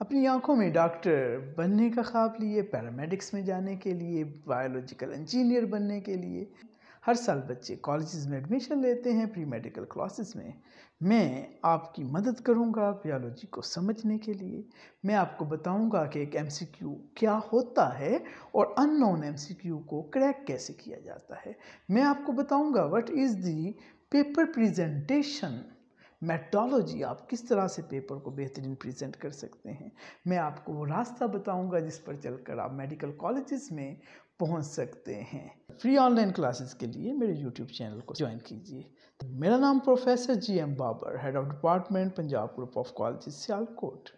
अपनी आंखों में डॉक्टर बनने का ख्वाब लिए पैरामेडिक्स में जाने के लिए बायोलॉजिकल इंजीनियर बनने के लिए हर साल बच्चे कॉलेज में एडमिशन लेते हैं प्री मेडिकल क्लासेस में मैं आपकी मदद करूंगा बायोलॉजी को समझने के लिए मैं आपको बताऊंगा कि एक एमसीक्यू क्या होता है और अननोन एमसीक्यू को क्रैक कैसे किया जाता है मैं आपको बताऊंगा what is the paper presentation metrology आप किस तरह से पेपर को बेहतरीन प्रेजेंट कर सकते हैं मैं आपको वो रास्ता बताऊंगा जिस पर चलकर आप मेडिकल कॉलेजेस में पहुंच सकते हैं फ्री ऑनलाइन क्लासेस के लिए मेरे यूट्यूब चैनल को ज्वाइन कीजिए मेरा नाम professor G M Babar head of department Punjab group of college Sialkot